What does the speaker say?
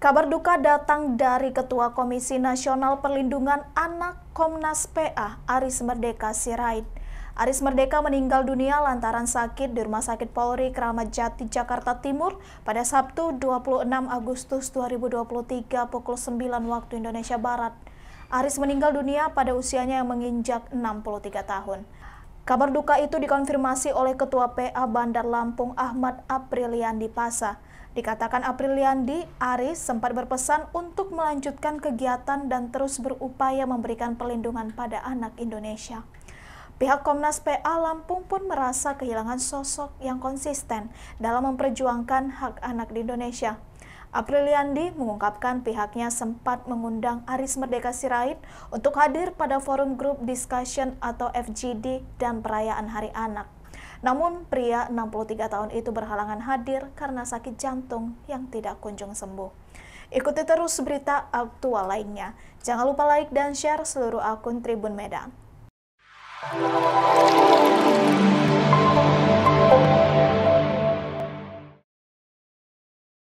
Kabar duka datang dari Ketua Komisi Nasional Perlindungan Anak Komnas PA, Aris Merdeka Sirait. Aris Merdeka meninggal dunia lantaran sakit di Rumah Sakit Polri Keramat Jati, Jakarta Timur pada Sabtu 26 Agustus 2023 pukul 9 waktu Indonesia Barat. Aris meninggal dunia pada usianya yang menginjak 63 tahun. Kabar duka itu dikonfirmasi oleh Ketua PA Bandar Lampung Ahmad Aprilian di Pasa. Dikatakan Apriliandi, Aris sempat berpesan untuk melanjutkan kegiatan dan terus berupaya memberikan perlindungan pada anak Indonesia. Pihak Komnas PA Lampung pun merasa kehilangan sosok yang konsisten dalam memperjuangkan hak anak di Indonesia. Apriliandi mengungkapkan pihaknya sempat mengundang Aris Merdeka Sirait untuk hadir pada forum grup discussion atau FGD dan perayaan Hari Anak. Namun pria 63 tahun itu berhalangan hadir karena sakit jantung yang tidak kunjung sembuh. Ikuti terus berita aktual lainnya. Jangan lupa like dan share seluruh akun Tribun Medan.